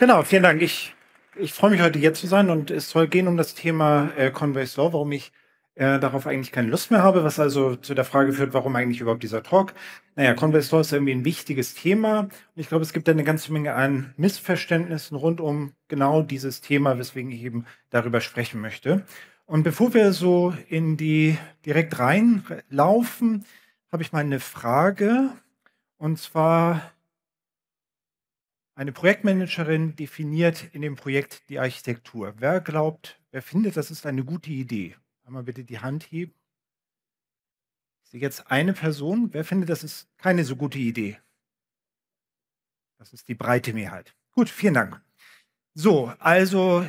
Genau, vielen Dank. Ich, ich freue mich heute hier zu sein und es soll gehen um das Thema äh, Conway's Law, warum ich äh, darauf eigentlich keine Lust mehr habe, was also zu der Frage führt, warum eigentlich überhaupt dieser Talk. Naja, Conway's Law ist irgendwie ein wichtiges Thema und ich glaube, es gibt da eine ganze Menge an Missverständnissen rund um genau dieses Thema, weswegen ich eben darüber sprechen möchte. Und bevor wir so in die direkt reinlaufen, habe ich mal eine Frage und zwar eine Projektmanagerin definiert in dem Projekt die Architektur. Wer glaubt, wer findet, das ist eine gute Idee? Einmal bitte die Hand heben. Ich sehe jetzt eine Person. Wer findet, das ist keine so gute Idee? Das ist die breite Mehrheit. Gut, vielen Dank. So, also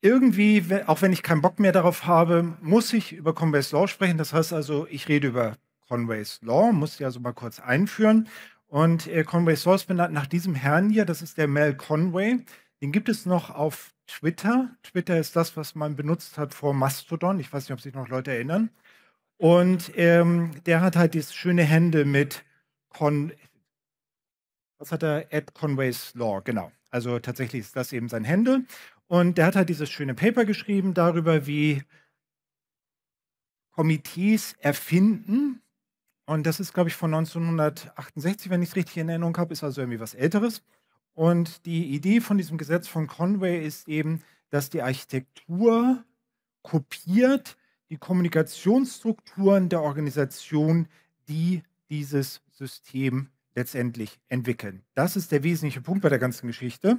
irgendwie, auch wenn ich keinen Bock mehr darauf habe, muss ich über Conway's Law sprechen. Das heißt also, ich rede über Conway's Law, muss die also mal kurz einführen. Und äh, Conway Source benannt nach diesem Herrn hier, das ist der Mel Conway. Den gibt es noch auf Twitter. Twitter ist das, was man benutzt hat vor Mastodon. Ich weiß nicht, ob sich noch Leute erinnern. Und ähm, der hat halt dieses schöne Hände mit Con. Was hat er? Ed Conway's Law, genau. Also tatsächlich ist das eben sein Hände. Und der hat halt dieses schöne Paper geschrieben darüber, wie Komitees erfinden, und das ist, glaube ich, von 1968, wenn ich es richtig in Erinnerung habe, ist also irgendwie was Älteres. Und die Idee von diesem Gesetz von Conway ist eben, dass die Architektur kopiert die Kommunikationsstrukturen der Organisation, die dieses System letztendlich entwickeln. Das ist der wesentliche Punkt bei der ganzen Geschichte.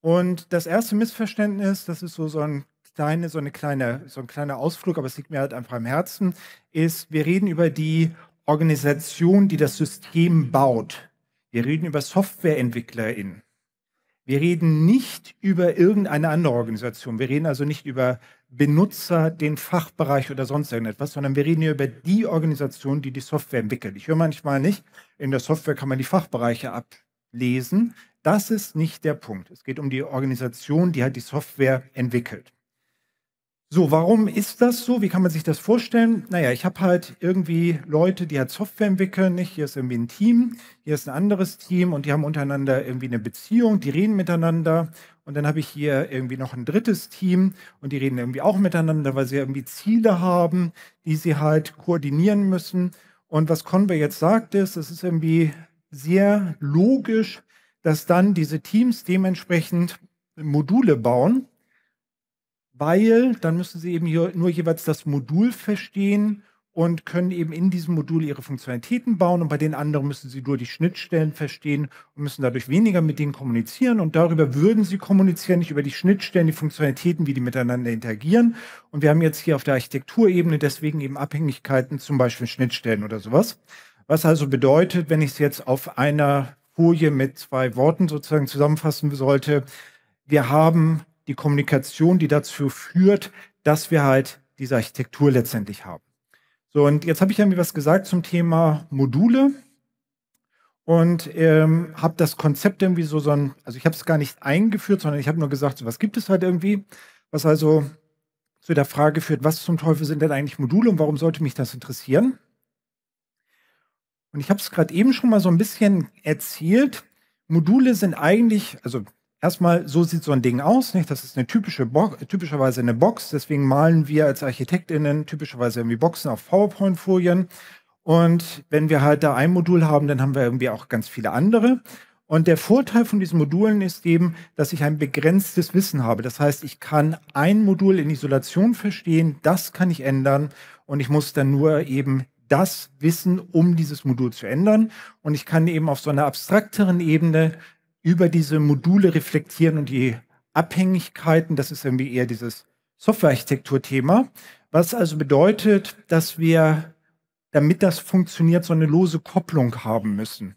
Und das erste Missverständnis, das ist so, so ein kleine, so eine kleine, so ein kleiner Ausflug, aber es liegt mir halt einfach am Herzen, ist, wir reden über die Organisation, die das System baut. Wir reden über SoftwareentwicklerInnen. Wir reden nicht über irgendeine andere Organisation. Wir reden also nicht über Benutzer, den Fachbereich oder sonst irgendetwas, sondern wir reden hier über die Organisation, die die Software entwickelt. Ich höre manchmal nicht, in der Software kann man die Fachbereiche ablesen. Das ist nicht der Punkt. Es geht um die Organisation, die hat die Software entwickelt. So, warum ist das so? Wie kann man sich das vorstellen? Naja, ich habe halt irgendwie Leute, die halt Software entwickeln. Nicht? Hier ist irgendwie ein Team, hier ist ein anderes Team und die haben untereinander irgendwie eine Beziehung, die reden miteinander. Und dann habe ich hier irgendwie noch ein drittes Team und die reden irgendwie auch miteinander, weil sie irgendwie Ziele haben, die sie halt koordinieren müssen. Und was Conway jetzt sagt, ist, es ist irgendwie sehr logisch, dass dann diese Teams dementsprechend Module bauen weil dann müssen sie eben hier nur jeweils das Modul verstehen und können eben in diesem Modul ihre Funktionalitäten bauen und bei den anderen müssen sie nur die Schnittstellen verstehen und müssen dadurch weniger mit denen kommunizieren und darüber würden sie kommunizieren, nicht über die Schnittstellen, die Funktionalitäten, wie die miteinander interagieren. Und wir haben jetzt hier auf der Architekturebene deswegen eben Abhängigkeiten, zum Beispiel Schnittstellen oder sowas. Was also bedeutet, wenn ich es jetzt auf einer Folie mit zwei Worten sozusagen zusammenfassen sollte, wir haben die Kommunikation, die dazu führt, dass wir halt diese Architektur letztendlich haben. So, und jetzt habe ich irgendwie was gesagt zum Thema Module und ähm, habe das Konzept irgendwie so, so ein, also ich habe es gar nicht eingeführt, sondern ich habe nur gesagt, so, was gibt es halt irgendwie, was also zu der Frage führt, was zum Teufel sind denn eigentlich Module und warum sollte mich das interessieren? Und ich habe es gerade eben schon mal so ein bisschen erzählt. Module sind eigentlich, also Erstmal, so sieht so ein Ding aus, nicht? Das ist eine typische Bo typischerweise eine Box. Deswegen malen wir als ArchitektInnen typischerweise irgendwie Boxen auf PowerPoint-Folien. Und wenn wir halt da ein Modul haben, dann haben wir irgendwie auch ganz viele andere. Und der Vorteil von diesen Modulen ist eben, dass ich ein begrenztes Wissen habe. Das heißt, ich kann ein Modul in Isolation verstehen, das kann ich ändern und ich muss dann nur eben das Wissen, um dieses Modul zu ändern. Und ich kann eben auf so einer abstrakteren Ebene über diese Module reflektieren und die Abhängigkeiten. Das ist irgendwie eher dieses Softwarearchitektur-Thema. Was also bedeutet, dass wir, damit das funktioniert, so eine lose Kopplung haben müssen.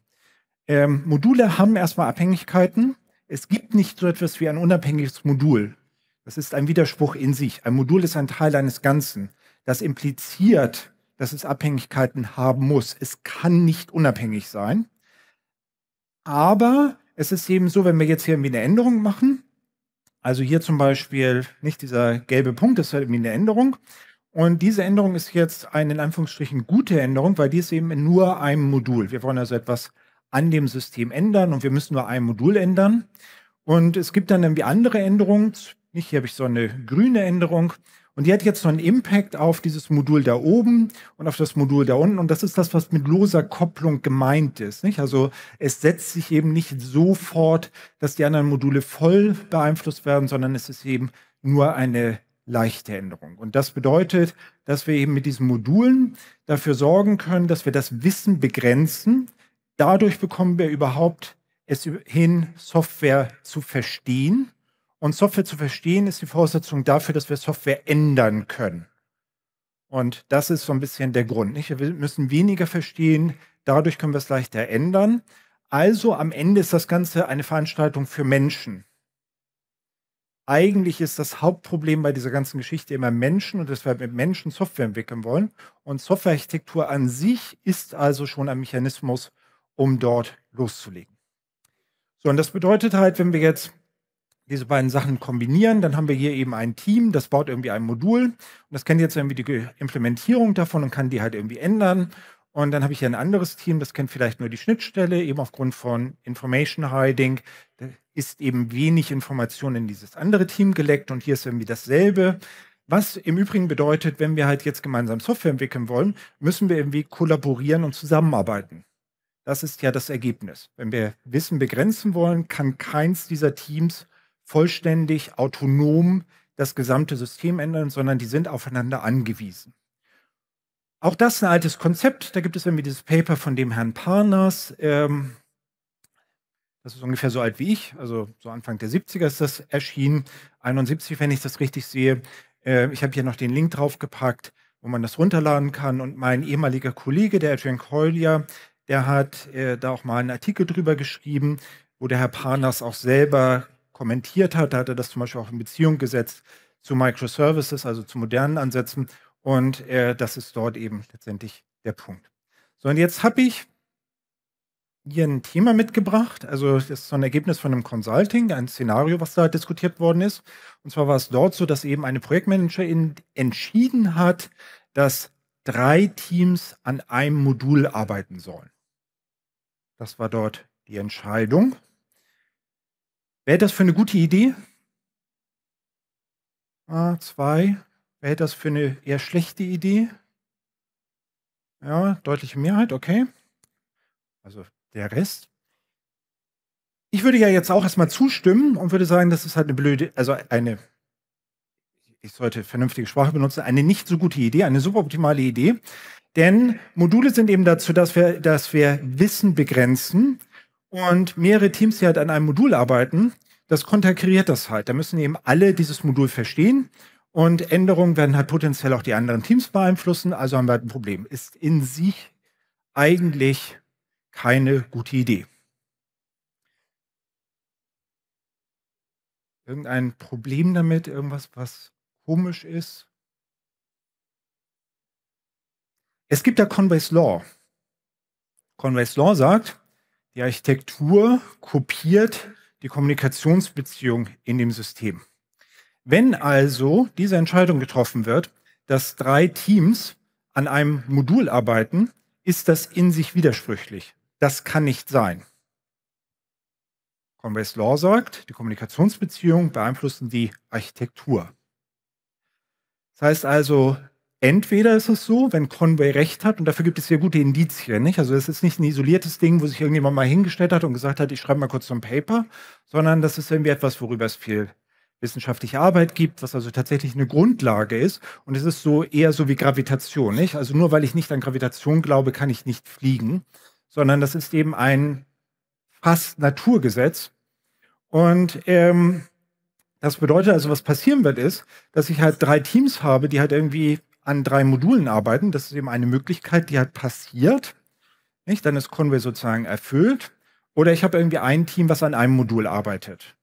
Ähm, Module haben erstmal Abhängigkeiten. Es gibt nicht so etwas wie ein unabhängiges Modul. Das ist ein Widerspruch in sich. Ein Modul ist ein Teil eines Ganzen. Das impliziert, dass es Abhängigkeiten haben muss. Es kann nicht unabhängig sein. Aber es ist eben so, wenn wir jetzt hier irgendwie eine Änderung machen, also hier zum Beispiel nicht dieser gelbe Punkt, das ist halt irgendwie eine Änderung. Und diese Änderung ist jetzt eine in Anführungsstrichen gute Änderung, weil die ist eben in nur einem Modul. Wir wollen also etwas an dem System ändern und wir müssen nur ein Modul ändern. Und es gibt dann irgendwie andere Änderungen. Nicht, hier habe ich so eine grüne Änderung. Und die hat jetzt noch einen Impact auf dieses Modul da oben und auf das Modul da unten. Und das ist das, was mit loser Kopplung gemeint ist. Nicht? Also es setzt sich eben nicht so fort, dass die anderen Module voll beeinflusst werden, sondern es ist eben nur eine leichte Änderung. Und das bedeutet, dass wir eben mit diesen Modulen dafür sorgen können, dass wir das Wissen begrenzen. Dadurch bekommen wir überhaupt es hin, Software zu verstehen und Software zu verstehen ist die Voraussetzung dafür, dass wir Software ändern können. Und das ist so ein bisschen der Grund. Nicht? Wir müssen weniger verstehen, dadurch können wir es leichter ändern. Also am Ende ist das Ganze eine Veranstaltung für Menschen. Eigentlich ist das Hauptproblem bei dieser ganzen Geschichte immer Menschen und dass wir mit Menschen Software entwickeln wollen. Und Softwarearchitektur an sich ist also schon ein Mechanismus, um dort loszulegen. So, und das bedeutet halt, wenn wir jetzt diese beiden Sachen kombinieren. Dann haben wir hier eben ein Team, das baut irgendwie ein Modul und das kennt jetzt irgendwie die Implementierung davon und kann die halt irgendwie ändern. Und dann habe ich hier ein anderes Team, das kennt vielleicht nur die Schnittstelle, eben aufgrund von Information Hiding Da ist eben wenig Information in dieses andere Team geleckt und hier ist irgendwie dasselbe. Was im Übrigen bedeutet, wenn wir halt jetzt gemeinsam Software entwickeln wollen, müssen wir irgendwie kollaborieren und zusammenarbeiten. Das ist ja das Ergebnis. Wenn wir Wissen begrenzen wollen, kann keins dieser Teams vollständig autonom das gesamte System ändern, sondern die sind aufeinander angewiesen. Auch das ist ein altes Konzept. Da gibt es irgendwie dieses Paper von dem Herrn Parnas. Ähm, das ist ungefähr so alt wie ich, also so Anfang der 70er ist das erschienen, 71, wenn ich das richtig sehe. Äh, ich habe hier noch den Link draufgepackt, wo man das runterladen kann. Und mein ehemaliger Kollege, der Adrian Collier, der hat äh, da auch mal einen Artikel drüber geschrieben, wo der Herr Parnas auch selber kommentiert hat. Da hat er das zum Beispiel auch in Beziehung gesetzt zu Microservices, also zu modernen Ansätzen. Und äh, das ist dort eben letztendlich der Punkt. So, und jetzt habe ich hier ein Thema mitgebracht. Also das ist so ein Ergebnis von einem Consulting, ein Szenario, was da diskutiert worden ist. Und zwar war es dort so, dass eben eine Projektmanagerin entschieden hat, dass drei Teams an einem Modul arbeiten sollen. Das war dort die Entscheidung hält das für eine gute Idee? Ah, zwei. hält das für eine eher schlechte Idee? Ja, deutliche Mehrheit, okay. Also der Rest. Ich würde ja jetzt auch erstmal zustimmen und würde sagen, das ist halt eine blöde, also eine, ich sollte vernünftige Sprache benutzen, eine nicht so gute Idee, eine suboptimale Idee. Denn Module sind eben dazu, dass wir, dass wir Wissen begrenzen und mehrere Teams, die halt an einem Modul arbeiten, das konterkariert das halt. Da müssen eben alle dieses Modul verstehen. Und Änderungen werden halt potenziell auch die anderen Teams beeinflussen. Also haben wir halt ein Problem. Ist in sich eigentlich keine gute Idee. Irgendein Problem damit, irgendwas, was komisch ist. Es gibt da Conway's Law. Conway's Law sagt, die Architektur kopiert die Kommunikationsbeziehung in dem System. Wenn also diese Entscheidung getroffen wird, dass drei Teams an einem Modul arbeiten, ist das in sich widersprüchlich. Das kann nicht sein. Conway's Law sagt, die Kommunikationsbeziehungen beeinflussen die Architektur. Das heißt also, entweder ist es so, wenn Conway recht hat, und dafür gibt es sehr gute Indizien, nicht? Also es ist nicht ein isoliertes Ding, wo sich irgendjemand mal hingestellt hat und gesagt hat, ich schreibe mal kurz so ein Paper, sondern das ist irgendwie etwas, worüber es viel wissenschaftliche Arbeit gibt, was also tatsächlich eine Grundlage ist. Und es ist so eher so wie Gravitation, nicht? Also nur weil ich nicht an Gravitation glaube, kann ich nicht fliegen, sondern das ist eben ein fast Naturgesetz. Und ähm, das bedeutet also, was passieren wird, ist, dass ich halt drei Teams habe, die halt irgendwie an drei Modulen arbeiten. Das ist eben eine Möglichkeit, die halt passiert. Nicht? Dann ist Conway sozusagen erfüllt. Oder ich habe irgendwie ein Team, was an einem Modul arbeitet.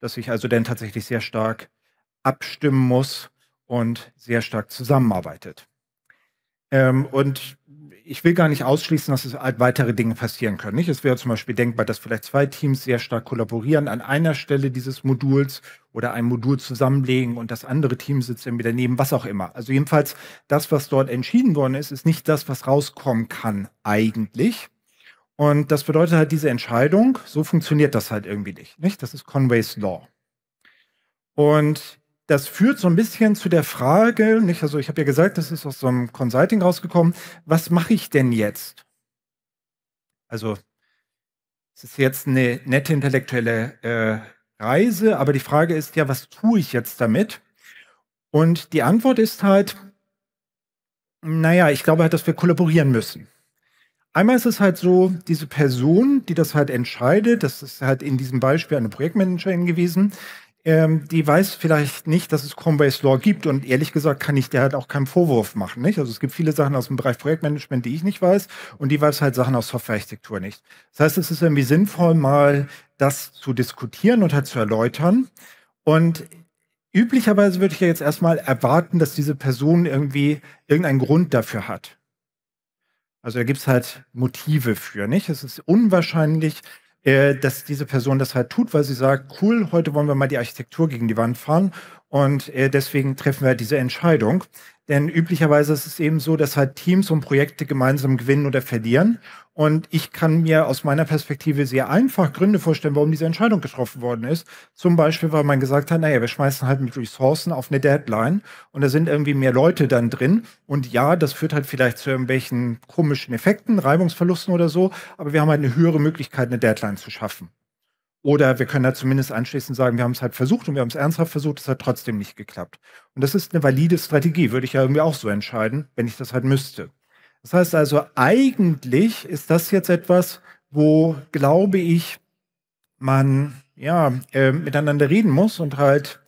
Dass ich also dann tatsächlich sehr stark abstimmen muss und sehr stark zusammenarbeitet. Ähm, und ich will gar nicht ausschließen, dass es halt weitere Dinge passieren können. Nicht? Es wäre zum Beispiel denkbar, dass vielleicht zwei Teams sehr stark kollaborieren an einer Stelle dieses Moduls oder ein Modul zusammenlegen und das andere Team sitzt dann wieder neben, was auch immer. Also jedenfalls, das, was dort entschieden worden ist, ist nicht das, was rauskommen kann eigentlich. Und das bedeutet halt diese Entscheidung, so funktioniert das halt irgendwie nicht. nicht? Das ist Conway's Law. Und das führt so ein bisschen zu der Frage, nicht, also ich habe ja gesagt, das ist aus so einem Consulting rausgekommen, was mache ich denn jetzt? Also es ist jetzt eine nette intellektuelle äh, Reise, aber die Frage ist ja, was tue ich jetzt damit? Und die Antwort ist halt, naja, ich glaube halt, dass wir kollaborieren müssen. Einmal ist es halt so, diese Person, die das halt entscheidet, das ist halt in diesem Beispiel eine Projektmanagerin gewesen, ähm, die weiß vielleicht nicht, dass es Coinbase Law gibt und ehrlich gesagt kann ich der halt auch keinen Vorwurf machen. Nicht? Also es gibt viele Sachen aus dem Bereich Projektmanagement, die ich nicht weiß und die weiß halt Sachen aus Softwarearchitektur nicht. Das heißt, es ist irgendwie sinnvoll, mal das zu diskutieren und halt zu erläutern. Und üblicherweise würde ich ja jetzt erstmal erwarten, dass diese Person irgendwie irgendeinen Grund dafür hat. Also da gibt es halt Motive für, nicht? Es ist unwahrscheinlich, äh, dass diese Person das halt tut, weil sie sagt, cool, heute wollen wir mal die Architektur gegen die Wand fahren und äh, deswegen treffen wir diese Entscheidung. Denn üblicherweise ist es eben so, dass halt Teams und Projekte gemeinsam gewinnen oder verlieren. Und ich kann mir aus meiner Perspektive sehr einfach Gründe vorstellen, warum diese Entscheidung getroffen worden ist. Zum Beispiel, weil man gesagt hat, naja, wir schmeißen halt mit Ressourcen auf eine Deadline und da sind irgendwie mehr Leute dann drin. Und ja, das führt halt vielleicht zu irgendwelchen komischen Effekten, Reibungsverlusten oder so, aber wir haben halt eine höhere Möglichkeit, eine Deadline zu schaffen. Oder wir können da zumindest anschließend sagen, wir haben es halt versucht und wir haben es ernsthaft versucht, es hat trotzdem nicht geklappt. Und das ist eine valide Strategie, würde ich ja irgendwie auch so entscheiden, wenn ich das halt müsste. Das heißt also, eigentlich ist das jetzt etwas, wo, glaube ich, man ja äh, miteinander reden muss und halt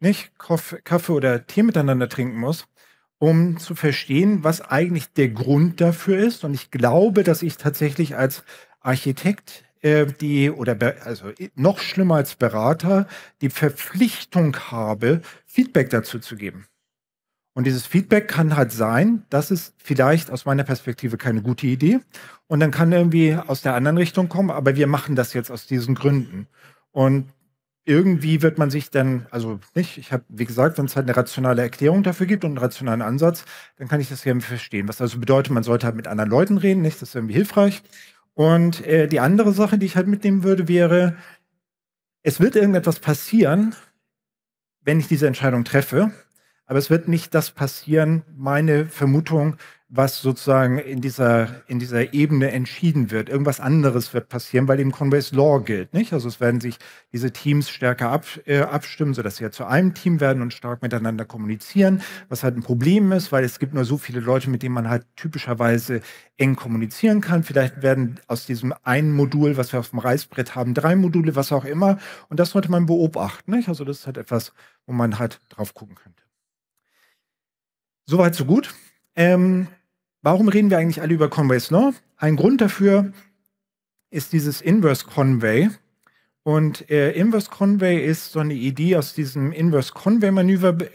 nicht Kaffee oder Tee miteinander trinken muss, um zu verstehen, was eigentlich der Grund dafür ist. Und ich glaube, dass ich tatsächlich als Architekt äh, die oder also äh, noch schlimmer als Berater die Verpflichtung habe, Feedback dazu zu geben. Und dieses Feedback kann halt sein, das ist vielleicht aus meiner Perspektive keine gute Idee. Und dann kann irgendwie aus der anderen Richtung kommen, aber wir machen das jetzt aus diesen Gründen. Und irgendwie wird man sich dann, also nicht, ich habe, wie gesagt, wenn es halt eine rationale Erklärung dafür gibt und einen rationalen Ansatz, dann kann ich das irgendwie verstehen. Was also bedeutet, man sollte halt mit anderen Leuten reden, nicht? Das ist irgendwie hilfreich. Und äh, die andere Sache, die ich halt mitnehmen würde, wäre, es wird irgendetwas passieren, wenn ich diese Entscheidung treffe. Aber es wird nicht das passieren, meine Vermutung, was sozusagen in dieser, in dieser Ebene entschieden wird. Irgendwas anderes wird passieren, weil eben Conway's Law gilt. Nicht? Also es werden sich diese Teams stärker ab, äh, abstimmen, sodass sie ja zu einem Team werden und stark miteinander kommunizieren, was halt ein Problem ist, weil es gibt nur so viele Leute, mit denen man halt typischerweise eng kommunizieren kann. Vielleicht werden aus diesem einen Modul, was wir auf dem Reißbrett haben, drei Module, was auch immer. Und das sollte man beobachten. Nicht? Also das ist halt etwas, wo man halt drauf gucken könnte. Soweit, so gut. Ähm, warum reden wir eigentlich alle über Conways Law? Ein Grund dafür ist dieses Inverse Conway. Und äh, Inverse Conway ist so eine Idee aus diesem Inverse Conway Manöverbereich.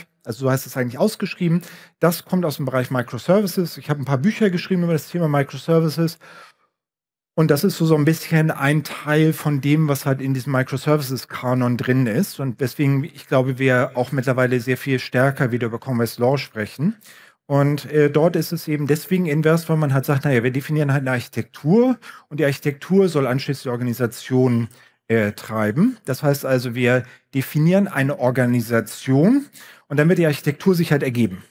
Ähm, äh, also so heißt es eigentlich ausgeschrieben. Das kommt aus dem Bereich Microservices. Ich habe ein paar Bücher geschrieben über das Thema Microservices und das ist so, so ein bisschen ein Teil von dem, was halt in diesem Microservices-Kanon drin ist. Und deswegen, ich glaube, wir auch mittlerweile sehr viel stärker wieder über Commerce Law sprechen. Und äh, dort ist es eben deswegen invers, weil man halt sagt, naja, wir definieren halt eine Architektur und die Architektur soll anschließend die Organisation äh, treiben. Das heißt also, wir definieren eine Organisation und dann wird die Architektur sich halt ergeben.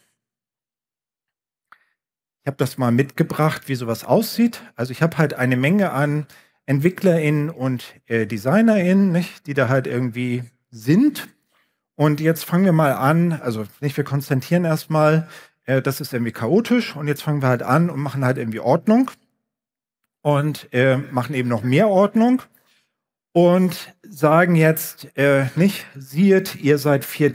Ich habe das mal mitgebracht, wie sowas aussieht. Also ich habe halt eine Menge an EntwicklerInnen und äh, DesignerInnen, nicht, die da halt irgendwie sind. Und jetzt fangen wir mal an, also nicht, wir konzentrieren erstmal, äh, das ist irgendwie chaotisch und jetzt fangen wir halt an und machen halt irgendwie Ordnung und äh, machen eben noch mehr Ordnung und sagen jetzt äh, nicht, sieht, ihr seid vier,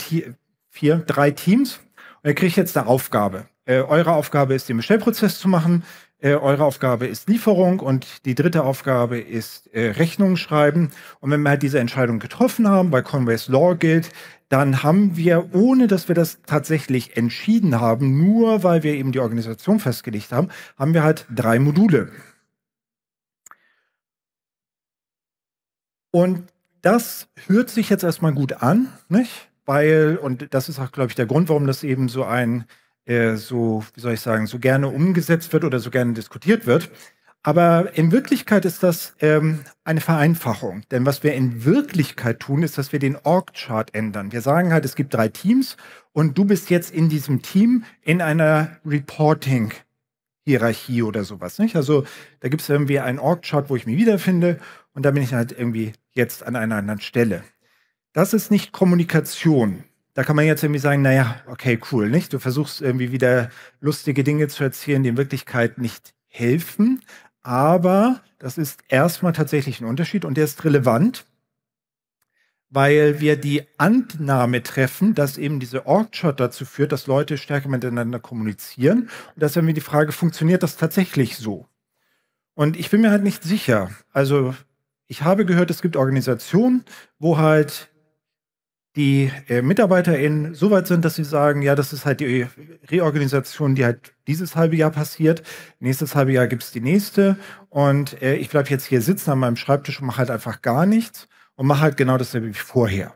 vier, drei Teams und ihr kriegt jetzt eine Aufgabe. Äh, eure Aufgabe ist, den Bestellprozess zu machen. Äh, eure Aufgabe ist Lieferung und die dritte Aufgabe ist äh, Rechnung schreiben. Und wenn wir halt diese Entscheidung getroffen haben, bei Conway's Law gilt, dann haben wir, ohne dass wir das tatsächlich entschieden haben, nur weil wir eben die Organisation festgelegt haben, haben wir halt drei Module. Und das hört sich jetzt erstmal gut an, nicht? Weil, und das ist auch, glaube ich, der Grund, warum das eben so ein äh, so, wie soll ich sagen, so gerne umgesetzt wird oder so gerne diskutiert wird. Aber in Wirklichkeit ist das ähm, eine Vereinfachung. Denn was wir in Wirklichkeit tun, ist, dass wir den Org-Chart ändern. Wir sagen halt, es gibt drei Teams und du bist jetzt in diesem Team in einer Reporting. Hierarchie oder sowas. Nicht? Also da gibt es irgendwie einen Org-Chart, wo ich mich wiederfinde und da bin ich halt irgendwie jetzt an einer anderen Stelle. Das ist nicht Kommunikation. Da kann man jetzt irgendwie sagen, naja, okay, cool, nicht? Du versuchst irgendwie wieder lustige Dinge zu erzählen, die in Wirklichkeit nicht helfen. Aber das ist erstmal tatsächlich ein Unterschied und der ist relevant, weil wir die Annahme treffen, dass eben diese Org-Chart dazu führt, dass Leute stärker miteinander kommunizieren. Und das ist irgendwie die Frage, funktioniert das tatsächlich so? Und ich bin mir halt nicht sicher. Also ich habe gehört, es gibt Organisationen, wo halt die äh, MitarbeiterInnen so weit sind, dass sie sagen, ja, das ist halt die Reorganisation, die halt dieses halbe Jahr passiert. Nächstes halbe Jahr gibt es die nächste. Und äh, ich bleibe jetzt hier sitzen an meinem Schreibtisch und mache halt einfach gar nichts und mache halt genau dasselbe wie vorher.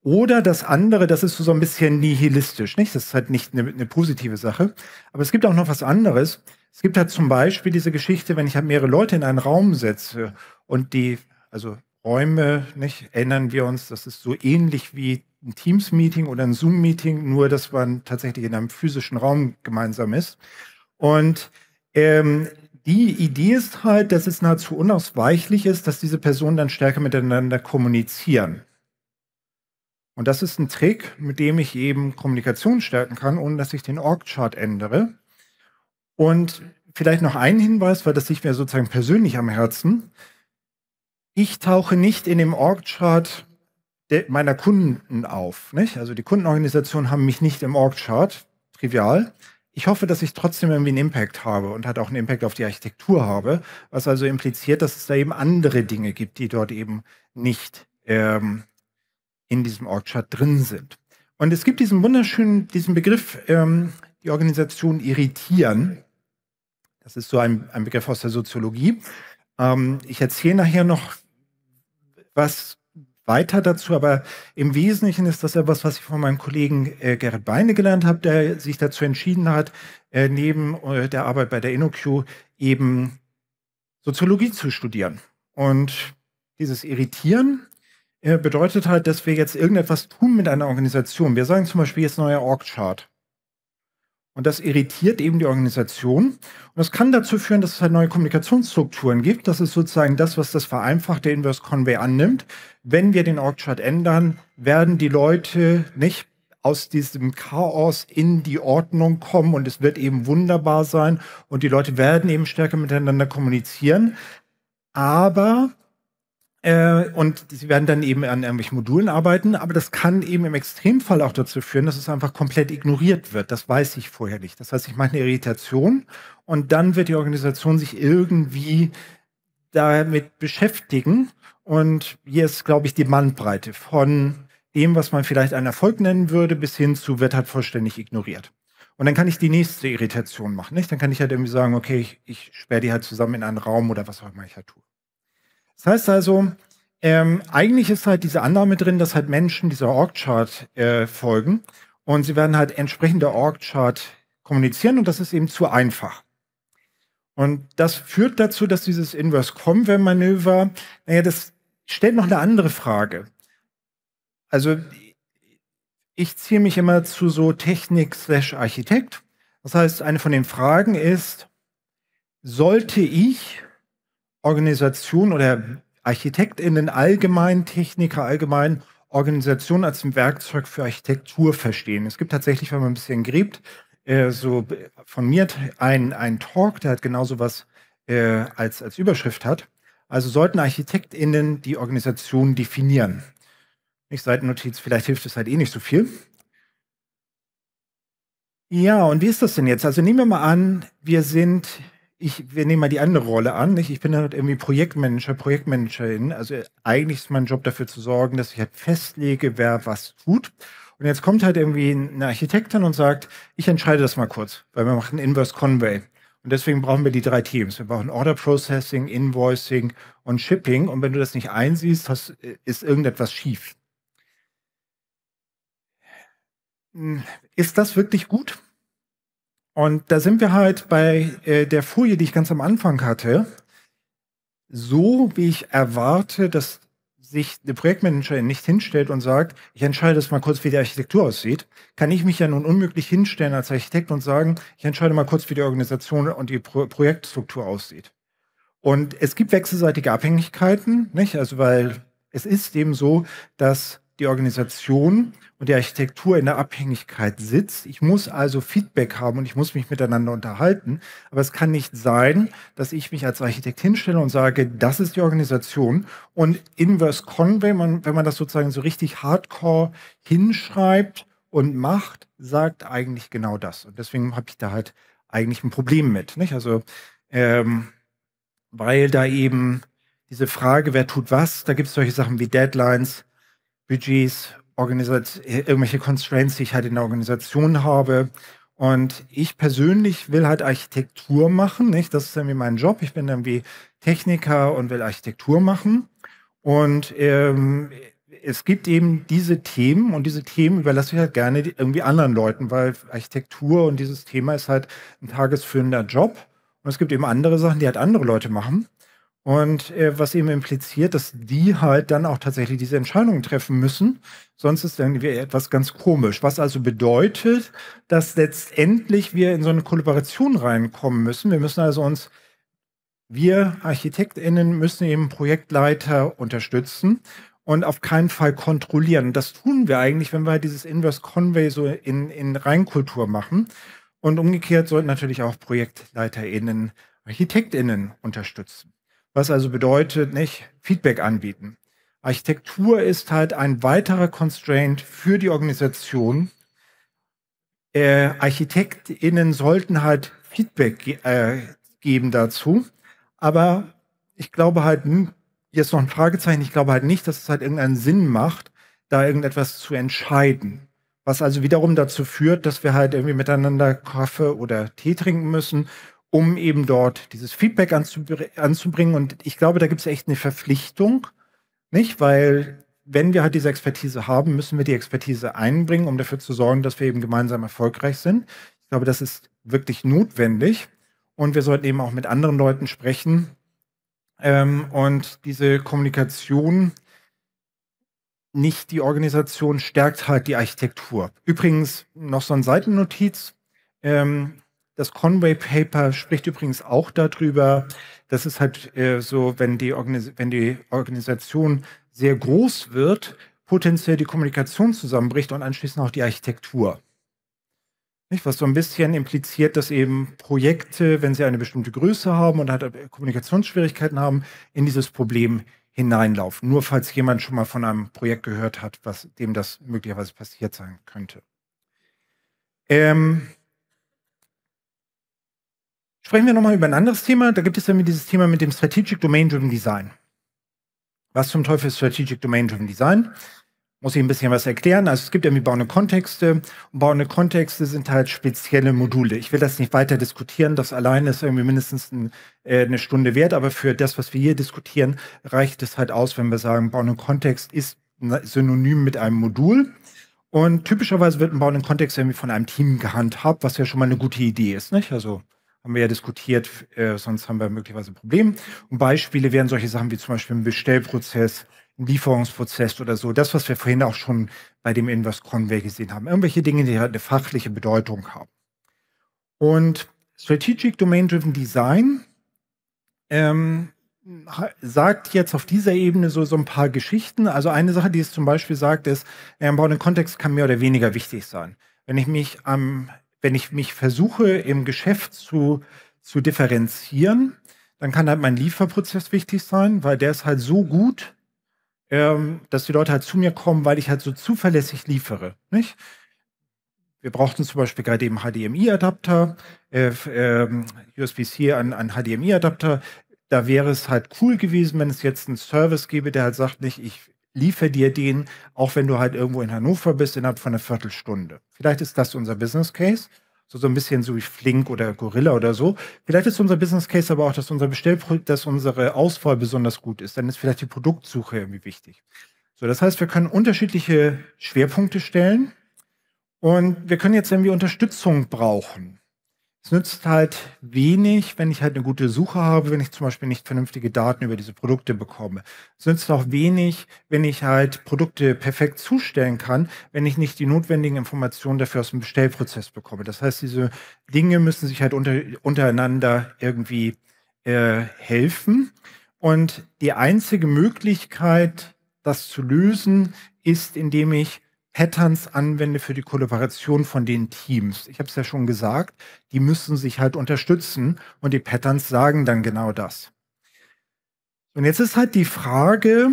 Oder das andere, das ist so ein bisschen nihilistisch, nicht? Das ist halt nicht eine, eine positive Sache. Aber es gibt auch noch was anderes. Es gibt halt zum Beispiel diese Geschichte, wenn ich halt mehrere Leute in einen Raum setze und die, also Räume, nicht, erinnern wir uns, das ist so ähnlich wie ein Teams-Meeting oder ein Zoom-Meeting, nur dass man tatsächlich in einem physischen Raum gemeinsam ist. Und ähm, die Idee ist halt, dass es nahezu unausweichlich ist, dass diese Personen dann stärker miteinander kommunizieren. Und das ist ein Trick, mit dem ich eben Kommunikation stärken kann, ohne dass ich den Org-Chart ändere. Und vielleicht noch einen Hinweis, weil das liegt mir sozusagen persönlich am Herzen ich tauche nicht in dem Org-Chart meiner Kunden auf. Nicht? Also die Kundenorganisationen haben mich nicht im Org-Chart, trivial. Ich hoffe, dass ich trotzdem irgendwie einen Impact habe und hat auch einen Impact auf die Architektur habe, was also impliziert, dass es da eben andere Dinge gibt, die dort eben nicht ähm, in diesem Org-Chart drin sind. Und es gibt diesen wunderschönen, diesen Begriff, ähm, die Organisation irritieren. Das ist so ein, ein Begriff aus der Soziologie. Ähm, ich erzähle nachher noch was weiter dazu, aber im Wesentlichen ist das etwas, was ich von meinem Kollegen äh, Gerrit Beine gelernt habe, der sich dazu entschieden hat, äh, neben äh, der Arbeit bei der InnoQ eben Soziologie zu studieren. Und dieses Irritieren äh, bedeutet halt, dass wir jetzt irgendetwas tun mit einer Organisation. Wir sagen zum Beispiel jetzt neuer Org-Chart. Und das irritiert eben die Organisation. Und das kann dazu führen, dass es halt neue Kommunikationsstrukturen gibt. Das ist sozusagen das, was das vereinfachte Inverse Conway annimmt. Wenn wir den Org-Chart ändern, werden die Leute nicht aus diesem Chaos in die Ordnung kommen und es wird eben wunderbar sein und die Leute werden eben stärker miteinander kommunizieren. Aber äh, und sie werden dann eben an irgendwelchen Modulen arbeiten, aber das kann eben im Extremfall auch dazu führen, dass es einfach komplett ignoriert wird. Das weiß ich vorher nicht. Das heißt, ich mache eine Irritation und dann wird die Organisation sich irgendwie damit beschäftigen. Und hier ist, glaube ich, die Bandbreite von dem, was man vielleicht einen Erfolg nennen würde, bis hin zu wird halt vollständig ignoriert. Und dann kann ich die nächste Irritation machen. Nicht? Dann kann ich halt irgendwie sagen, okay, ich, ich sperre die halt zusammen in einen Raum oder was auch immer ich halt tue. Das heißt also, ähm, eigentlich ist halt diese Annahme drin, dass halt Menschen dieser Org-Chart äh, folgen und sie werden halt entsprechend der Org-Chart kommunizieren und das ist eben zu einfach. Und das führt dazu, dass dieses Inverse-Conware-Manöver, naja, das stellt noch eine andere Frage. Also ich ziehe mich immer zu so Technik-Architekt. slash Das heißt, eine von den Fragen ist, sollte ich Organisation oder ArchitektInnen allgemein, Techniker allgemein, Organisation als ein Werkzeug für Architektur verstehen. Es gibt tatsächlich, wenn man ein bisschen gräbt, äh, so äh, von mir ein, ein Talk, der hat genau sowas äh, als, als Überschrift hat. Also sollten ArchitektInnen die Organisation definieren. Nicht Seitennotiz, vielleicht hilft es halt eh nicht so viel. Ja, und wie ist das denn jetzt? Also nehmen wir mal an, wir sind ich, wir nehmen mal die andere Rolle an. Nicht? Ich bin halt irgendwie Projektmanager, Projektmanagerin. Also äh, eigentlich ist mein Job dafür zu sorgen, dass ich halt festlege, wer was tut. Und jetzt kommt halt irgendwie ein Architekt Architektin und sagt, ich entscheide das mal kurz, weil wir machen Inverse Conway. Und deswegen brauchen wir die drei Teams. Wir brauchen Order Processing, Invoicing und Shipping. Und wenn du das nicht einsiehst, hast, äh, ist irgendetwas schief. Hm, ist das wirklich gut? Und da sind wir halt bei äh, der Folie, die ich ganz am Anfang hatte. So wie ich erwarte, dass sich der Projektmanager nicht hinstellt und sagt, ich entscheide das mal kurz, wie die Architektur aussieht, kann ich mich ja nun unmöglich hinstellen als Architekt und sagen, ich entscheide mal kurz, wie die Organisation und die Pro Projektstruktur aussieht. Und es gibt wechselseitige Abhängigkeiten, nicht? Also weil es ist eben so, dass die Organisation und die Architektur in der Abhängigkeit sitzt. Ich muss also Feedback haben und ich muss mich miteinander unterhalten. Aber es kann nicht sein, dass ich mich als Architekt hinstelle und sage, das ist die Organisation. Und inverse Conway, man, wenn man das sozusagen so richtig hardcore hinschreibt und macht, sagt eigentlich genau das. Und deswegen habe ich da halt eigentlich ein Problem mit. Nicht? Also, ähm, weil da eben diese Frage, wer tut was, da gibt es solche Sachen wie Deadlines, Budgets, Organisat äh, irgendwelche Constraints, die ich halt in der Organisation habe. Und ich persönlich will halt Architektur machen, nicht? Das ist irgendwie mein Job. Ich bin irgendwie Techniker und will Architektur machen. Und ähm, es gibt eben diese Themen und diese Themen überlasse ich halt gerne irgendwie anderen Leuten, weil Architektur und dieses Thema ist halt ein tagesführender Job. Und es gibt eben andere Sachen, die halt andere Leute machen. Und äh, was eben impliziert, dass die halt dann auch tatsächlich diese Entscheidungen treffen müssen. Sonst ist irgendwie etwas ganz komisch. Was also bedeutet, dass letztendlich wir in so eine Kollaboration reinkommen müssen. Wir müssen also uns, wir ArchitektInnen müssen eben Projektleiter unterstützen und auf keinen Fall kontrollieren. Das tun wir eigentlich, wenn wir halt dieses Inverse Conway so in, in Reinkultur machen. Und umgekehrt sollten natürlich auch ProjektleiterInnen ArchitektInnen unterstützen was also bedeutet, nicht Feedback anbieten. Architektur ist halt ein weiterer Constraint für die Organisation. Äh, ArchitektInnen sollten halt Feedback ge äh, geben dazu. Aber ich glaube halt, hm, jetzt noch ein Fragezeichen, ich glaube halt nicht, dass es halt irgendeinen Sinn macht, da irgendetwas zu entscheiden. Was also wiederum dazu führt, dass wir halt irgendwie miteinander Kaffee oder Tee trinken müssen um eben dort dieses Feedback anzubr anzubringen. Und ich glaube, da gibt es echt eine Verpflichtung, nicht? Weil wenn wir halt diese Expertise haben, müssen wir die Expertise einbringen, um dafür zu sorgen, dass wir eben gemeinsam erfolgreich sind. Ich glaube, das ist wirklich notwendig. Und wir sollten eben auch mit anderen Leuten sprechen. Ähm, und diese Kommunikation, nicht die Organisation, stärkt halt die Architektur. Übrigens noch so eine Seitennotiz. Ähm, das Conway Paper spricht übrigens auch darüber, dass es halt äh, so, wenn die, wenn die Organisation sehr groß wird, potenziell die Kommunikation zusammenbricht und anschließend auch die Architektur. Nicht? Was so ein bisschen impliziert, dass eben Projekte, wenn sie eine bestimmte Größe haben und halt Kommunikationsschwierigkeiten haben, in dieses Problem hineinlaufen. Nur falls jemand schon mal von einem Projekt gehört hat, was dem das möglicherweise passiert sein könnte. Ähm, Sprechen wir nochmal über ein anderes Thema. Da gibt es nämlich dieses Thema mit dem Strategic Domain Driven Design. Was zum Teufel ist Strategic Domain Driven Design? Muss ich ein bisschen was erklären. Also es gibt irgendwie bauende Kontexte. Und bauende Kontexte sind halt spezielle Module. Ich will das nicht weiter diskutieren. Das alleine ist irgendwie mindestens ein, äh, eine Stunde wert. Aber für das, was wir hier diskutieren, reicht es halt aus, wenn wir sagen, bauende Kontext ist synonym mit einem Modul. Und typischerweise wird ein bauenden Kontext irgendwie von einem Team gehandhabt, was ja schon mal eine gute Idee ist. Nicht? Also haben wir ja diskutiert, äh, sonst haben wir möglicherweise ein Problem. Und Beispiele wären solche Sachen wie zum Beispiel ein Bestellprozess, ein Lieferungsprozess oder so. Das, was wir vorhin auch schon bei dem Inverse Conway gesehen haben. Irgendwelche Dinge, die halt eine fachliche Bedeutung haben. Und Strategic Domain Driven Design ähm, sagt jetzt auf dieser Ebene so, so ein paar Geschichten. Also eine Sache, die es zum Beispiel sagt, ist, ähm, ein Kontext kann mehr oder weniger wichtig sein. Wenn ich mich am wenn ich mich versuche, im Geschäft zu, zu differenzieren, dann kann halt mein Lieferprozess wichtig sein, weil der ist halt so gut, ähm, dass die Leute halt zu mir kommen, weil ich halt so zuverlässig liefere. Nicht? Wir brauchten zum Beispiel gerade eben HDMI-Adapter, äh, äh, USB-C an, an HDMI-Adapter. Da wäre es halt cool gewesen, wenn es jetzt einen Service gäbe, der halt sagt, nicht, ich liefer dir den, auch wenn du halt irgendwo in Hannover bist, innerhalb von einer Viertelstunde. Vielleicht ist das unser Business Case. So, so ein bisschen so wie Flink oder Gorilla oder so. Vielleicht ist unser Business Case aber auch, dass unser Bestellprodukt, dass unsere Auswahl besonders gut ist. Dann ist vielleicht die Produktsuche irgendwie wichtig. So, das heißt, wir können unterschiedliche Schwerpunkte stellen und wir können jetzt, irgendwie Unterstützung brauchen, es nützt halt wenig, wenn ich halt eine gute Suche habe, wenn ich zum Beispiel nicht vernünftige Daten über diese Produkte bekomme. Es nützt auch wenig, wenn ich halt Produkte perfekt zustellen kann, wenn ich nicht die notwendigen Informationen dafür aus dem Bestellprozess bekomme. Das heißt, diese Dinge müssen sich halt unter, untereinander irgendwie äh, helfen. Und die einzige Möglichkeit, das zu lösen, ist, indem ich Patterns anwende für die Kollaboration von den Teams. Ich habe es ja schon gesagt, die müssen sich halt unterstützen und die Patterns sagen dann genau das. Und jetzt ist halt die Frage,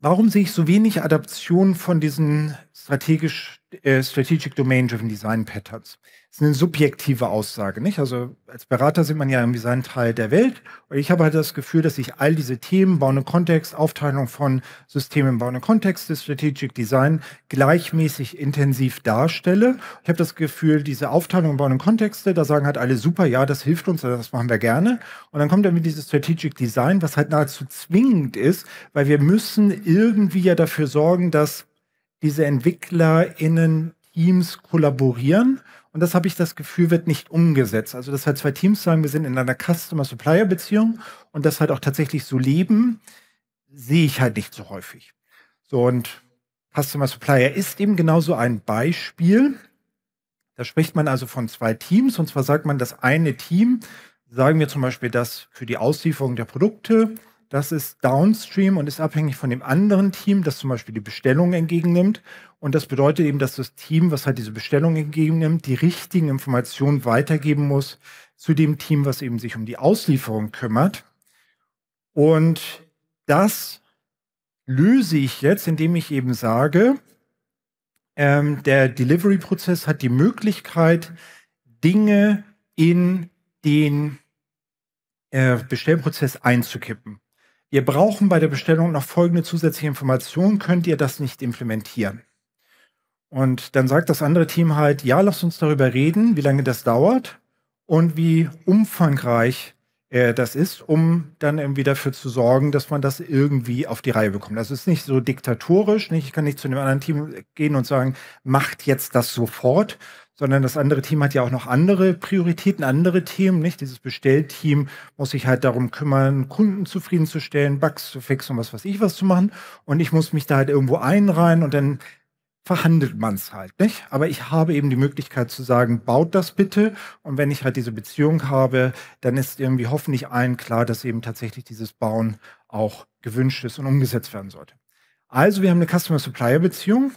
warum sehe ich so wenig Adaption von diesen strategisch äh, Strategic Domain-Driven Design Patterns. Das ist eine subjektive Aussage, nicht? Also als Berater sieht man ja irgendwie seinen Teil der Welt. Und ich habe halt das Gefühl, dass ich all diese Themen, Bau und Kontext, Aufteilung von Systemen, Bau und Kontext, des Strategic Design gleichmäßig intensiv darstelle. Ich habe das Gefühl, diese Aufteilung Bau und Kontexte, da sagen halt alle super, ja, das hilft uns, also das machen wir gerne. Und dann kommt dann dieses Strategic Design, was halt nahezu zwingend ist, weil wir müssen irgendwie ja dafür sorgen, dass diese EntwicklerInnen Teams kollaborieren. Und das habe ich das Gefühl, wird nicht umgesetzt. Also, dass halt zwei Teams sagen, wir sind in einer Customer-Supplier-Beziehung und das halt auch tatsächlich so leben, sehe ich halt nicht so häufig. So, und Customer Supplier ist eben genauso ein Beispiel. Da spricht man also von zwei Teams und zwar sagt man, das eine Team, sagen wir zum Beispiel das für die Auslieferung der Produkte, das ist downstream und ist abhängig von dem anderen Team, das zum Beispiel die Bestellung entgegennimmt. Und das bedeutet eben, dass das Team, was halt diese Bestellung entgegennimmt, die richtigen Informationen weitergeben muss zu dem Team, was eben sich um die Auslieferung kümmert. Und das löse ich jetzt, indem ich eben sage, ähm, der Delivery-Prozess hat die Möglichkeit, Dinge in den äh, Bestellprozess einzukippen. Wir brauchen bei der Bestellung noch folgende zusätzliche Informationen. Könnt ihr das nicht implementieren? Und dann sagt das andere Team halt, ja, lasst uns darüber reden, wie lange das dauert und wie umfangreich äh, das ist, um dann irgendwie dafür zu sorgen, dass man das irgendwie auf die Reihe bekommt. Das ist nicht so diktatorisch, nicht? ich kann nicht zu dem anderen Team gehen und sagen, macht jetzt das sofort, sondern das andere Team hat ja auch noch andere Prioritäten, andere Themen, nicht? Dieses Bestellteam muss sich halt darum kümmern, Kunden zufriedenzustellen, Bugs zu fixen und was weiß ich was zu machen. Und ich muss mich da halt irgendwo einreihen und dann verhandelt man es halt, nicht? Aber ich habe eben die Möglichkeit zu sagen, baut das bitte. Und wenn ich halt diese Beziehung habe, dann ist irgendwie hoffentlich allen klar, dass eben tatsächlich dieses Bauen auch gewünscht ist und umgesetzt werden sollte. Also wir haben eine Customer-Supplier-Beziehung.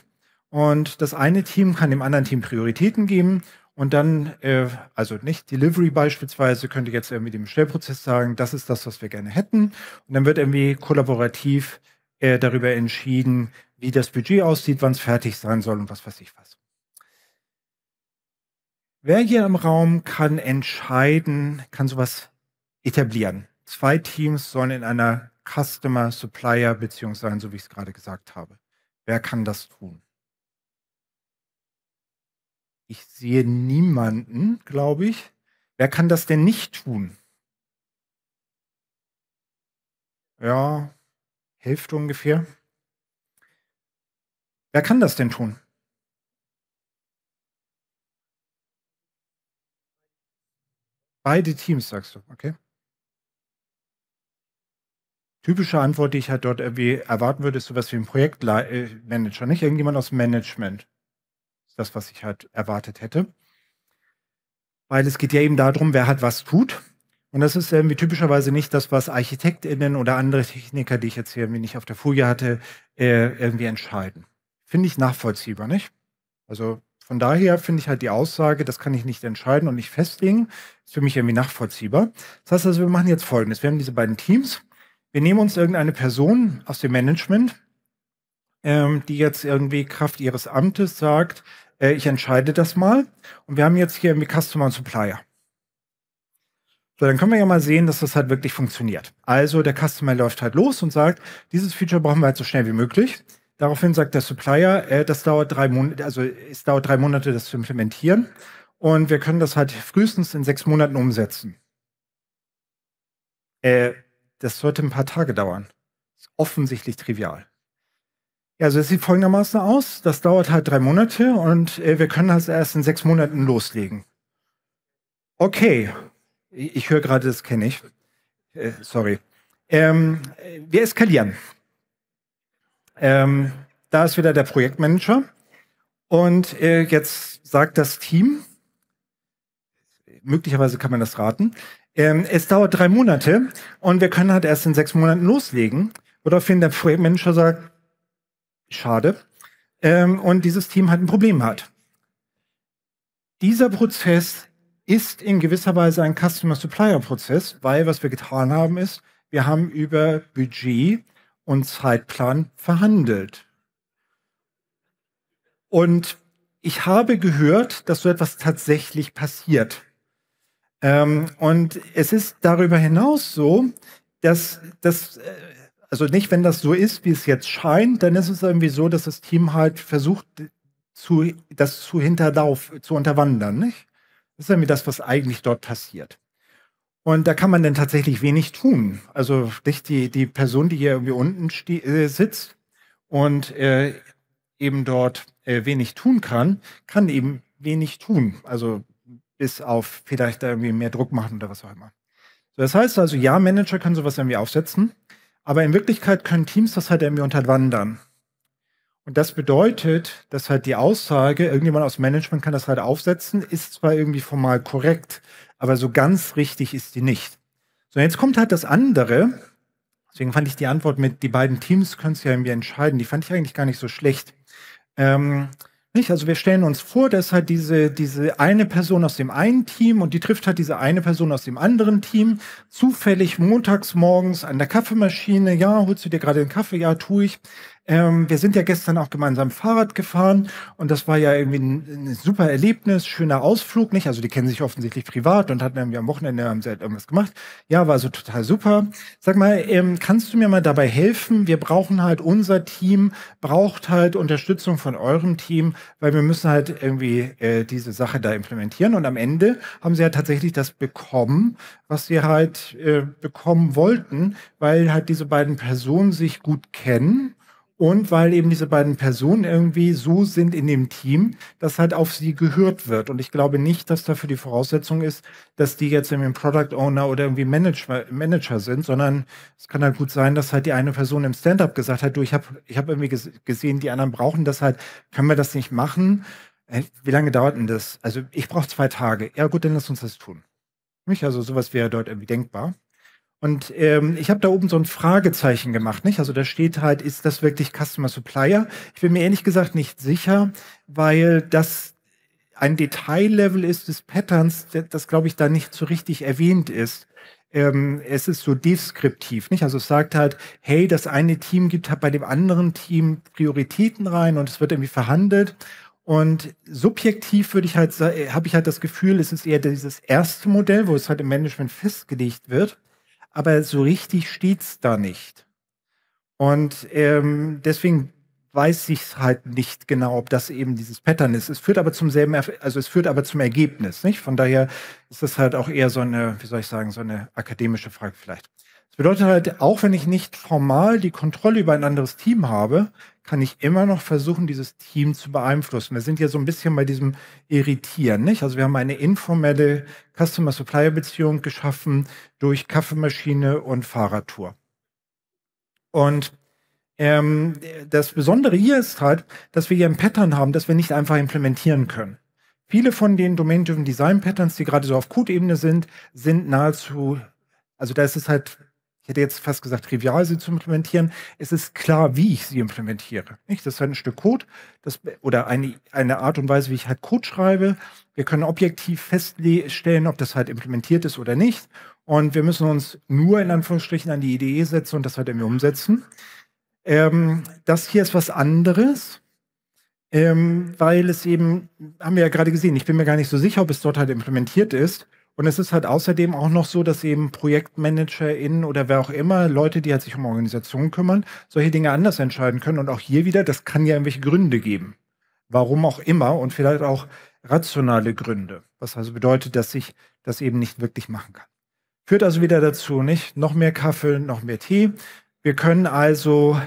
Und das eine Team kann dem anderen Team Prioritäten geben und dann, äh, also nicht Delivery beispielsweise, könnte jetzt irgendwie dem Bestellprozess sagen, das ist das, was wir gerne hätten. Und dann wird irgendwie kollaborativ äh, darüber entschieden, wie das Budget aussieht, wann es fertig sein soll und was weiß ich was. Wer hier im Raum kann entscheiden, kann sowas etablieren? Zwei Teams sollen in einer Customer-Supplier-Beziehung sein, so wie ich es gerade gesagt habe. Wer kann das tun? Ich sehe niemanden, glaube ich. Wer kann das denn nicht tun? Ja, Hälfte ungefähr. Wer kann das denn tun? Beide Teams, sagst du, okay. Typische Antwort, die ich halt dort erwarten würde, ist sowas wie ein Projektmanager, äh, nicht irgendjemand aus Management das, was ich halt erwartet hätte. Weil es geht ja eben darum, wer halt was tut. Und das ist irgendwie typischerweise nicht das, was ArchitektInnen oder andere Techniker, die ich jetzt hier irgendwie nicht auf der Folie hatte, äh, irgendwie entscheiden. Finde ich nachvollziehbar, nicht? Also von daher finde ich halt die Aussage, das kann ich nicht entscheiden und nicht festlegen, ist für mich irgendwie nachvollziehbar. Das heißt also, wir machen jetzt folgendes. Wir haben diese beiden Teams. Wir nehmen uns irgendeine Person aus dem Management, ähm, die jetzt irgendwie Kraft ihres Amtes sagt, äh, ich entscheide das mal. Und wir haben jetzt hier irgendwie Customer und Supplier. So, dann können wir ja mal sehen, dass das halt wirklich funktioniert. Also der Customer läuft halt los und sagt, dieses Feature brauchen wir halt so schnell wie möglich. Daraufhin sagt der Supplier, äh, das dauert drei Monate, also es dauert drei Monate, das zu implementieren. Und wir können das halt frühestens in sechs Monaten umsetzen. Äh, das sollte ein paar Tage dauern. Ist offensichtlich trivial. Ja, also es sieht folgendermaßen aus. Das dauert halt drei Monate und äh, wir können das erst in sechs Monaten loslegen. Okay, ich höre gerade, das kenne ich. Äh, sorry. Ähm, äh, wir eskalieren. Ähm, da ist wieder der Projektmanager. Und äh, jetzt sagt das Team, möglicherweise kann man das raten, ähm, es dauert drei Monate und wir können halt erst in sechs Monaten loslegen. Woraufhin der Projektmanager sagt, Schade. Ähm, und dieses Team halt ein Problem hat. Dieser Prozess ist in gewisser Weise ein Customer-Supplier-Prozess, weil was wir getan haben ist, wir haben über Budget und Zeitplan verhandelt. Und ich habe gehört, dass so etwas tatsächlich passiert. Ähm, und es ist darüber hinaus so, dass, dass äh, also nicht, wenn das so ist, wie es jetzt scheint, dann ist es irgendwie so, dass das Team halt versucht, zu, das zu hinterlaufen, zu unterwandern, nicht? Das ist irgendwie das, was eigentlich dort passiert. Und da kann man dann tatsächlich wenig tun. Also nicht die, die Person, die hier irgendwie unten äh, sitzt und äh, eben dort äh, wenig tun kann, kann eben wenig tun. Also bis auf vielleicht irgendwie mehr Druck machen oder was auch immer. So, das heißt also, ja, Manager kann sowas irgendwie aufsetzen. Aber in Wirklichkeit können Teams das halt irgendwie unterwandern. Und das bedeutet, dass halt die Aussage, irgendjemand aus Management kann das halt aufsetzen, ist zwar irgendwie formal korrekt, aber so ganz richtig ist die nicht. So, jetzt kommt halt das andere. Deswegen fand ich die Antwort mit, die beiden Teams können es ja irgendwie entscheiden, die fand ich eigentlich gar nicht so schlecht. Ähm, nicht? Also wir stellen uns vor, dass halt diese, diese eine Person aus dem einen Team und die trifft halt diese eine Person aus dem anderen Team zufällig montags morgens an der Kaffeemaschine. Ja, holst du dir gerade den Kaffee? Ja, tu ich. Ähm, wir sind ja gestern auch gemeinsam Fahrrad gefahren und das war ja irgendwie ein, ein, super Erlebnis, schöner Ausflug, nicht? Also die kennen sich offensichtlich privat und hatten irgendwie am Wochenende haben sie halt irgendwas gemacht. Ja, war so also total super. Sag mal, ähm, kannst du mir mal dabei helfen? Wir brauchen halt unser Team, braucht halt Unterstützung von eurem Team, weil wir müssen halt irgendwie äh, diese Sache da implementieren und am Ende haben sie ja tatsächlich das bekommen, was sie halt äh, bekommen wollten, weil halt diese beiden Personen sich gut kennen und weil eben diese beiden Personen irgendwie so sind in dem Team, dass halt auf sie gehört wird. Und ich glaube nicht, dass dafür die Voraussetzung ist, dass die jetzt irgendwie ein Product Owner oder irgendwie Manager, Manager sind, sondern es kann halt gut sein, dass halt die eine Person im Stand-up gesagt hat, du, ich habe ich hab irgendwie ges gesehen, die anderen brauchen das halt, können wir das nicht machen? Äh, wie lange dauert denn das? Also ich brauche zwei Tage. Ja gut, dann lass uns das tun. Mich also sowas wäre dort irgendwie denkbar. Und ähm, ich habe da oben so ein Fragezeichen gemacht, nicht? Also da steht halt, ist das wirklich Customer Supplier? Ich bin mir ehrlich gesagt nicht sicher, weil das ein Detaillevel ist des Patterns, das, glaube ich da nicht so richtig erwähnt ist. Ähm, es ist so deskriptiv, nicht? Also es sagt halt, hey, das eine Team gibt halt bei dem anderen Team Prioritäten rein und es wird irgendwie verhandelt. Und subjektiv würde ich halt, äh, habe ich halt das Gefühl, es ist eher dieses erste Modell, wo es halt im Management festgelegt wird aber so richtig steht's da nicht. Und ähm, deswegen weiß ich halt nicht genau, ob das eben dieses Pattern ist. Es führt aber zum selben, also es führt aber zum Ergebnis, nicht? Von daher ist das halt auch eher so eine, wie soll ich sagen, so eine akademische Frage vielleicht. Das bedeutet halt, auch wenn ich nicht formal die Kontrolle über ein anderes Team habe, kann ich immer noch versuchen, dieses Team zu beeinflussen. Wir sind ja so ein bisschen bei diesem Irritieren, nicht? Also wir haben eine informelle Customer-Supplier-Beziehung geschaffen durch Kaffeemaschine und Fahrradtour. Und ähm, das Besondere hier ist halt, dass wir hier ein Pattern haben, das wir nicht einfach implementieren können. Viele von den Domain-Driven Design Patterns, die gerade so auf Code-Ebene sind, sind nahezu, also da ist es halt hätte jetzt fast gesagt, trivial, sie zu implementieren. Es ist klar, wie ich sie implementiere. Nicht? Das ist halt ein Stück Code das, oder eine, eine Art und Weise, wie ich halt Code schreibe. Wir können objektiv feststellen, ob das halt implementiert ist oder nicht. Und wir müssen uns nur in Anführungsstrichen an die Idee setzen und das halt irgendwie umsetzen. Ähm, das hier ist was anderes. Ähm, weil es eben, haben wir ja gerade gesehen, ich bin mir gar nicht so sicher, ob es dort halt implementiert ist. Und es ist halt außerdem auch noch so, dass eben ProjektmanagerInnen oder wer auch immer, Leute, die halt sich um Organisationen kümmern, solche Dinge anders entscheiden können. Und auch hier wieder, das kann ja irgendwelche Gründe geben. Warum auch immer und vielleicht auch rationale Gründe. Was also bedeutet, dass ich das eben nicht wirklich machen kann. Führt also wieder dazu, nicht? Noch mehr Kaffee, noch mehr Tee. Wir können also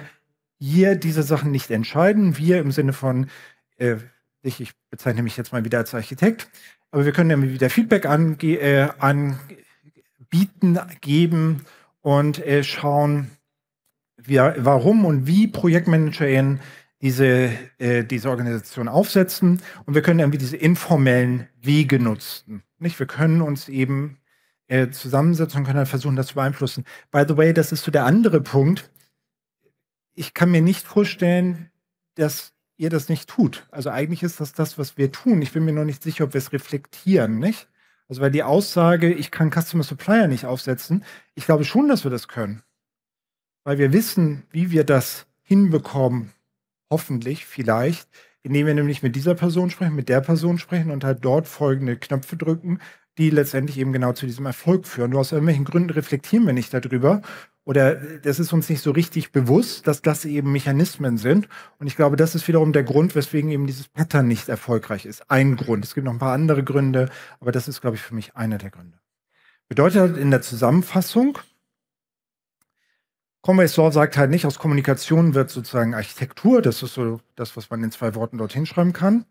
hier diese Sachen nicht entscheiden. Wir im Sinne von, äh, ich, ich bezeichne mich jetzt mal wieder als Architekt, aber wir können ja wieder Feedback ange äh, anbieten, geben und äh, schauen, wie, warum und wie ProjektmanagerInnen diese, äh, diese Organisation aufsetzen. Und wir können irgendwie diese informellen Wege nutzen. Nicht? Wir können uns eben äh, zusammensetzen und können dann versuchen, das zu beeinflussen. By the way, das ist so der andere Punkt. Ich kann mir nicht vorstellen, dass ihr das nicht tut. Also eigentlich ist das das, was wir tun. Ich bin mir noch nicht sicher, ob wir es reflektieren, nicht? Also weil die Aussage, ich kann Customer Supplier nicht aufsetzen, ich glaube schon, dass wir das können. Weil wir wissen, wie wir das hinbekommen, hoffentlich, vielleicht, indem wir nämlich mit dieser Person sprechen, mit der Person sprechen und halt dort folgende Knöpfe drücken, die letztendlich eben genau zu diesem Erfolg führen. Nur aus irgendwelchen Gründen reflektieren wir nicht darüber oder das ist uns nicht so richtig bewusst, dass das eben Mechanismen sind. Und ich glaube, das ist wiederum der Grund, weswegen eben dieses Pattern nicht erfolgreich ist. Ein Grund. Es gibt noch ein paar andere Gründe, aber das ist, glaube ich, für mich einer der Gründe. Bedeutet in der Zusammenfassung, Conway Law sagt halt nicht, aus Kommunikation wird sozusagen Architektur. Das ist so das, was man in zwei Worten dort hinschreiben kann.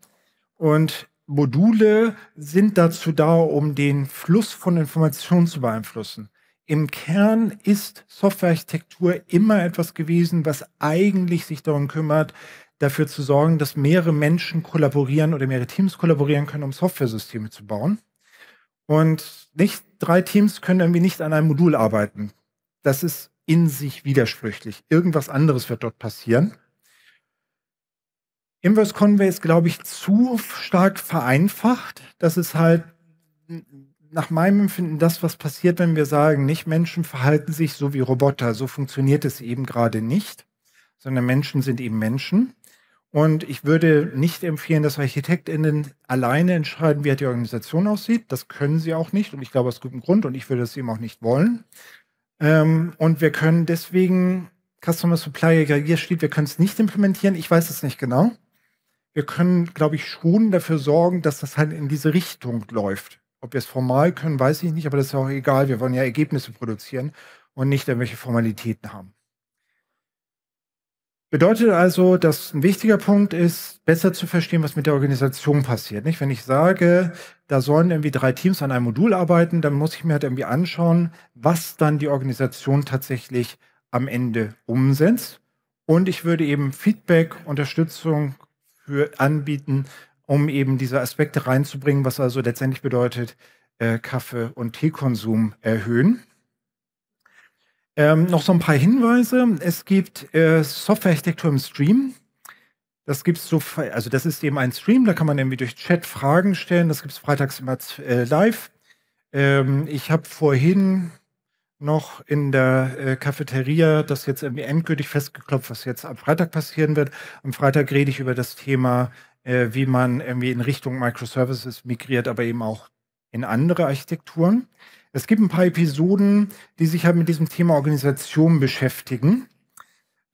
Und Module sind dazu da, um den Fluss von Informationen zu beeinflussen im Kern ist Softwarearchitektur immer etwas gewesen, was eigentlich sich darum kümmert, dafür zu sorgen, dass mehrere Menschen kollaborieren oder mehrere Teams kollaborieren können, um Softwaresysteme zu bauen. Und nicht drei Teams können irgendwie nicht an einem Modul arbeiten. Das ist in sich widersprüchlich. Irgendwas anderes wird dort passieren. Inverse Conway ist, glaube ich, zu stark vereinfacht, dass es halt nach meinem Empfinden das, was passiert, wenn wir sagen, nicht Menschen verhalten sich so wie Roboter. So funktioniert es eben gerade nicht, sondern Menschen sind eben Menschen. Und ich würde nicht empfehlen, dass ArchitektInnen alleine entscheiden, wie die Organisation aussieht. Das können sie auch nicht. Und ich glaube, aus gutem Grund. Und ich würde es eben auch nicht wollen. Ähm, und wir können deswegen Customer Supply hier steht, wir können es nicht implementieren. Ich weiß es nicht genau. Wir können, glaube ich, schon dafür sorgen, dass das halt in diese Richtung läuft. Ob wir es formal können, weiß ich nicht, aber das ist auch egal. Wir wollen ja Ergebnisse produzieren und nicht irgendwelche Formalitäten haben. Bedeutet also, dass ein wichtiger Punkt ist, besser zu verstehen, was mit der Organisation passiert. Nicht? Wenn ich sage, da sollen irgendwie drei Teams an einem Modul arbeiten, dann muss ich mir halt irgendwie anschauen, was dann die Organisation tatsächlich am Ende umsetzt. Und ich würde eben Feedback, Unterstützung für anbieten, um eben diese Aspekte reinzubringen, was also letztendlich bedeutet, äh, Kaffee- und Teekonsum erhöhen. Ähm, noch so ein paar Hinweise. Es gibt äh, Softwarearchitektur im Stream. Das gibt's so, also das ist eben ein Stream, da kann man irgendwie durch Chat Fragen stellen. Das gibt es freitags immer äh, live. Ähm, ich habe vorhin noch in der äh, Cafeteria das jetzt irgendwie endgültig festgeklopft, was jetzt am Freitag passieren wird. Am Freitag rede ich über das Thema äh, wie man irgendwie in Richtung Microservices migriert, aber eben auch in andere Architekturen. Es gibt ein paar Episoden, die sich halt mit diesem Thema Organisation beschäftigen.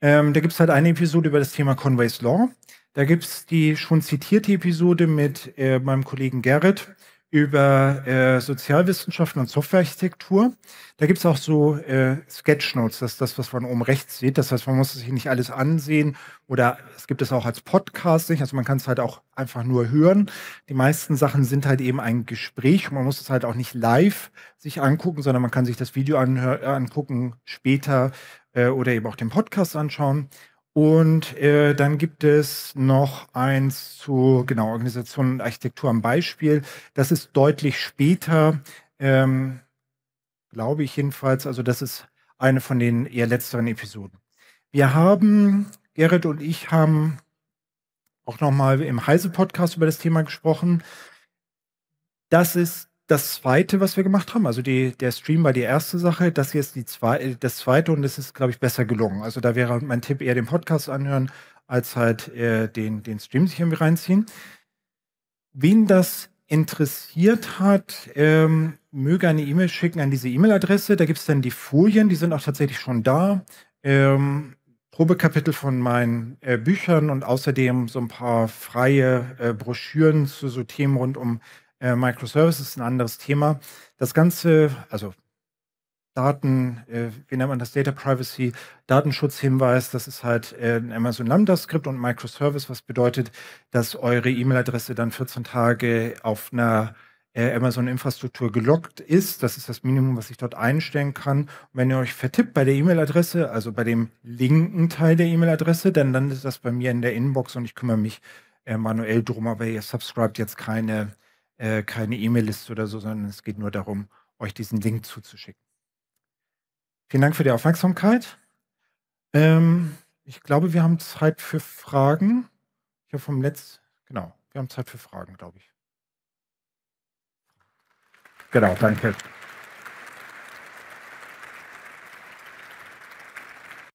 Ähm, da gibt es halt eine Episode über das Thema Conway's Law. Da gibt es die schon zitierte Episode mit äh, meinem Kollegen Gerrit über äh, Sozialwissenschaften und Softwarearchitektur. Da gibt es auch so äh, Sketchnotes, das ist das, was man oben rechts sieht. Das heißt, man muss sich nicht alles ansehen oder es gibt es auch als Podcast nicht. Also man kann es halt auch einfach nur hören. Die meisten Sachen sind halt eben ein Gespräch man muss es halt auch nicht live sich angucken, sondern man kann sich das Video angucken später äh, oder eben auch den Podcast anschauen. Und äh, dann gibt es noch eins zu genau Organisation und Architektur am Beispiel. Das ist deutlich später, ähm, glaube ich jedenfalls. Also das ist eine von den eher letzteren Episoden. Wir haben Gerrit und ich haben auch nochmal im Heise Podcast über das Thema gesprochen. Das ist das zweite, was wir gemacht haben. Also die, der Stream war die erste Sache, das jetzt die zwei, äh, das zweite und das ist, glaube ich, besser gelungen. Also da wäre mein Tipp eher den Podcast anhören, als halt äh, den, den Stream sich irgendwie reinziehen. Wen das interessiert hat, ähm, möge eine E-Mail schicken an diese E-Mail-Adresse. Da gibt es dann die Folien, die sind auch tatsächlich schon da. Ähm, Probekapitel von meinen äh, Büchern und außerdem so ein paar freie äh, Broschüren zu so Themen rund um äh, Microservices ist ein anderes Thema. Das Ganze, also Daten, äh, wie nennt man das, Data Privacy, Datenschutzhinweis, das ist halt äh, ein Amazon Lambda Skript und Microservice, was bedeutet, dass eure E-Mail-Adresse dann 14 Tage auf einer äh, Amazon-Infrastruktur gelockt ist. Das ist das Minimum, was ich dort einstellen kann. Und wenn ihr euch vertippt bei der E-Mail-Adresse, also bei dem linken Teil der E-Mail-Adresse, dann landet das bei mir in der Inbox und ich kümmere mich äh, manuell drum, aber ihr subscribt jetzt keine äh, keine E-Mail-Liste oder so, sondern es geht nur darum, euch diesen Link zuzuschicken. Vielen Dank für die Aufmerksamkeit. Ähm, ich glaube, wir haben Zeit für Fragen. Ich habe vom letzten, genau, wir haben Zeit für Fragen, glaube ich. Genau, danke.